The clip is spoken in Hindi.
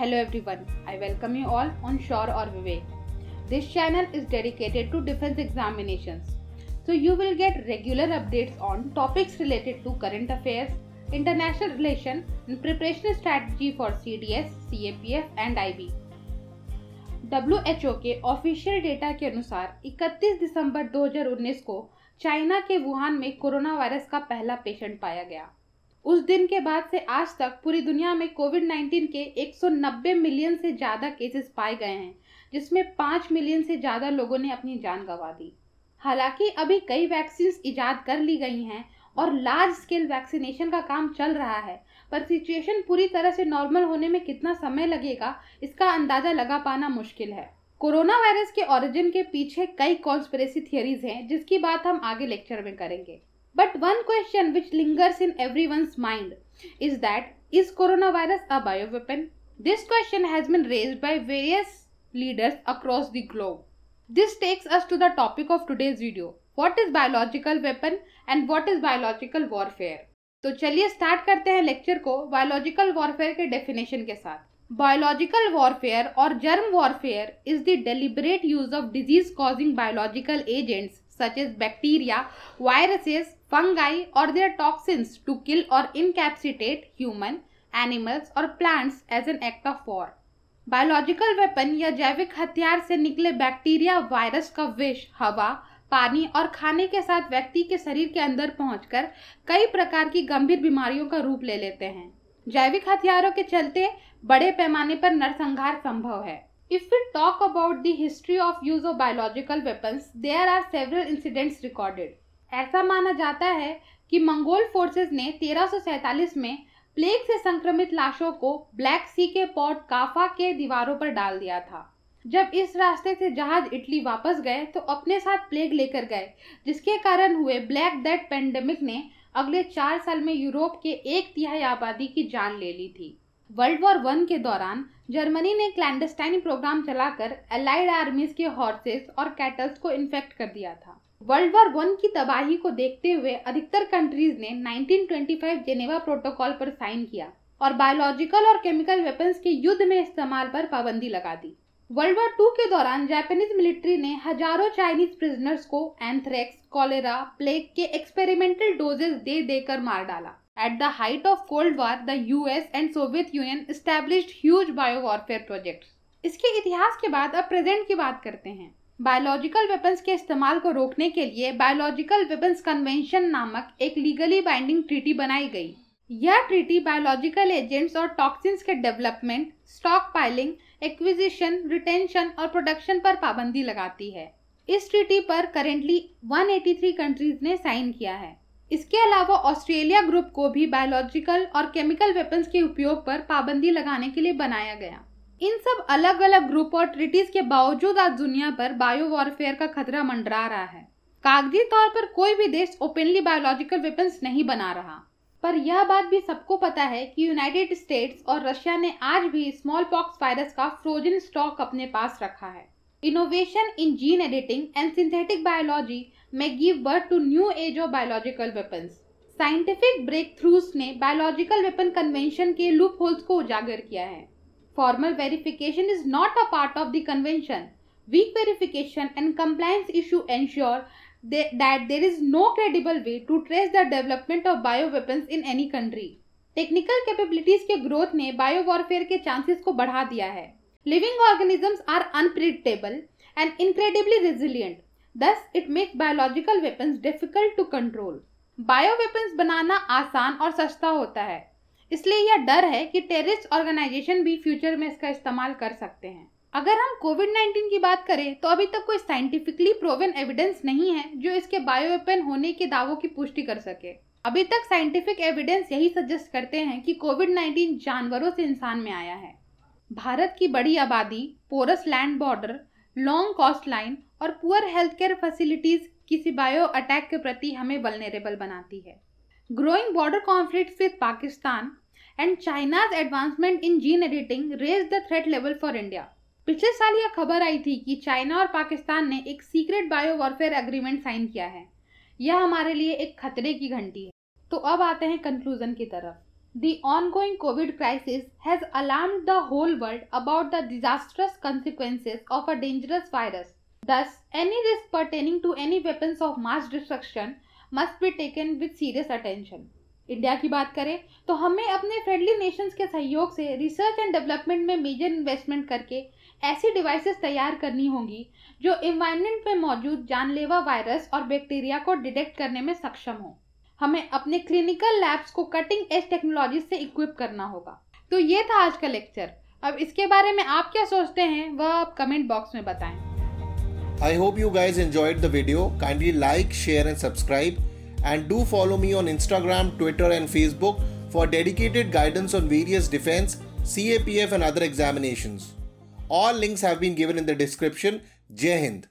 Hello everyone, I welcome you all on Shore or Vivek. This channel is dedicated to defense examinations. So you will get regular updates on topics related to current affairs, international relation and preparation strategy for CDS, CAPF and IB. WHO के ऑफिशियल डेटा के अनुसार 31 दिसंबर 2019 को चाइना के वुहान में कोरोना वायरस का पहला पेशेंट पाया गया उस दिन के बाद से आज तक पूरी दुनिया में कोविड 19 के 190 मिलियन से ज़्यादा केसेस पाए गए हैं जिसमें 5 मिलियन से ज़्यादा लोगों ने अपनी जान गंवा दी हालांकि अभी कई वैक्सीन ईजाद कर ली गई हैं और लार्ज स्केल वैक्सीनेशन का काम चल रहा है पर सिचुएशन पूरी तरह से नॉर्मल होने में कितना समय लगेगा इसका अंदाज़ा लगा पाना मुश्किल है कोरोना वायरस के ओरिजिन के पीछे कई कॉन्स्परेसी थियरीज हैं जिसकी बात हम आगे लेक्चर में करेंगे But one question which lingers in everyone's mind is that is coronavirus a bioweapon? This question has been raised by various leaders across the globe. This takes us to the topic of today's video. What is biological weapon and what is biological warfare? तो चलिए स्टार्ट करते हैं लेक्चर को बायोलॉजिकल वॉरफेयर के डेफिनेशन के साथ बायोलॉजिकल वॉरफेयर और germ warfare is the deliberate use of disease causing biological agents such as bacteria, viruses, fungi or their toxins to kill or incapacitate human, animals or plants as an act of war. Biological weapon या जैविक हथियार से निकले बैक्टीरिया वायरस का विष हवा पानी और खाने के साथ व्यक्ति के शरीर के अंदर पहुंचकर कई प्रकार की गंभीर बीमारियों का रूप ले लेते हैं जैविक हथियारों के चलते बड़े पैमाने पर नरसंहार संभव है If we talk about the history of use of biological weapons, there are several incidents recorded. ऐसा माना जाता है कि मंगोल फोर्सेस ने 1347 में प्लेग से संक्रमित लाशों को ब्लैक सी के पोर्ट काफा के दीवारों पर डाल दिया था जब इस रास्ते से जहाज इटली वापस गए तो अपने साथ प्लेग लेकर गए जिसके कारण हुए ब्लैक डेथ पेंडेमिक ने अगले चार साल में यूरोप के एक तिहाई आबादी की जान ले ली थी वर्ल्ड वॉर वन के दौरान जर्मनी ने क्लैंडस्टाइन प्रोग्राम चलाकर एलाइड आर्मीज के हॉर्सेस और कैटल्स को इन्फेक्ट कर दिया था वर्ल्ड वॉर वन की तबाही को देखते हुए अधिकतर कंट्रीज ने 1925 जेनेवा प्रोटोकॉल पर साइन किया और बायोलॉजिकल और केमिकल वेपन्स के युद्ध में इस्तेमाल पर पाबंदी लगा दी वर्ल्ड वॉर टू के दौरान जापानीज मिलिट्री ने हजारों चाइनीज प्रिजनर्स को एंथ्रेक्स कॉलेरा प्लेग के एक्सपेरिमेंटल डोजेस दे देकर मार डाला At the height of Cold War, the US and Soviet Union established huge biowarfare projects इसके इतिहास के बाद अब प्रेजेंट की बात करते हैं बायोलॉजिकल वेपन्स के इस्तेमाल को रोकने के लिए बायोलॉजिकल वेपन्स कन्वेंशन नामक एक लीगली बाइंडिंग ट्रीटी बनाई गई यह ट्रीटी बायोलॉजिकल एजेंट्स और टॉक्सिन्स के development stockpiling acquisition retention और प्रोडक्शन पर पाबंदी लगाती है इस ट्रीटी पर करेंटली 183 कंट्रीज ने साइन किया है इसके अलावा ऑस्ट्रेलिया ग्रुप को भी बायोलॉजिकल और केमिकल वेपन्स के उपयोग पर पाबंदी लगाने के लिए बनाया गया इन सब अलग अलग ग्रुप और ट्रिटीज के बावजूद आज दुनिया पर बायो वॉरफेयर का खतरा मंडरा रहा है कागजी तौर पर कोई भी देश ओपनली बायोलॉजिकल वेपन्स नहीं बना रहा पर यह बात भी सबको पता है कि यूनाइटेड स्टेट्स और रशिया ने आज भी स्मॉल पॉक्स वायरस का फ्रोजन स्टॉक अपने पास रखा है innovation in gene editing and synthetic biology में give birth to new age of biological weapons scientific breakthroughs ने बायोलॉजिकल वेपन कन्वेंशन के लूप होल्स को उजागर किया है formal verification is not a part of the weak verification and compliance issue ensure that there is no credible way to trace the development of bio weapons in any country technical capabilities के ग्रोथ ने बायो वॉरफेयर के चांसेस को बढ़ा दिया है living organisms are unpredictable and incredibly resilient thus it makes biological weapons difficult to control bio weapons बनाना आसान और सस्ता होता है इसलिए यह डर है कि टेररिस्ट ऑर्गेनाइजेशन भी फ्यूचर में इसका इस्तेमाल कर सकते हैं अगर हम कोविड 19 की बात करें तो अभी तक कोई साइंटिफिकली प्रोवन एविडेंस नहीं है जो इसके बायो वेपन होने के दावों की पुष्टि कर सके अभी तक साइंटिफिक एविडेंस यही सजेस्ट करते हैं कि कोविड 19 जानवरों से इंसान में आया है भारत की बड़ी आबादी porous land border long coastline और पुअर हेल्थ केयर फैसिलिटीज़ किसी बायो अटैक के प्रति हमें बलनेरेबल बनाती है growing border conflict with Pakistan and China's advancement in gene editing raise the threat level for India पिछले साल यह खबर आई थी कि चाइना और पाकिस्तान ने एक secret bio warfare agreement sign किया है यह हमारे लिए एक खतरे की घंटी है तो अब आते हैं कंक्लूजन की तरफ the going COVID crisis has alarm the whole world about the disastrous consequences of a dangerous virus Thus, any risk pertaining to any weapons of mass destruction must be taken with serious attention. India की बात करें तो हमें अपने फ्रेंडली नेशंस के सहयोग से रिसर्च एंड डेवलपमेंट में मेजर इन्वेस्टमेंट करके ऐसी डिवाइसेस तैयार करनी होंगी जो इन्वायरमेंट में मौजूद जानलेवा वायरस और बैक्टीरिया को डिटेक्ट करने में सक्षम हो हमें अपने क्लिनिकल लैब्स को कटिंग एज टेक्नोलॉजी से इक्विप करना होगा तो ये था आज का लेक्चर अब इसके बारे में आप क्या सोचते हैं वह आप कमेंट बॉक्स में बताएं I hope you guys enjoyed the video. Kindly like, share and subscribe and do follow me on Instagram, Twitter and Facebook for dedicated guidance on various defense, CAPF and other examinations. All links have been given in the description. Jai Hind.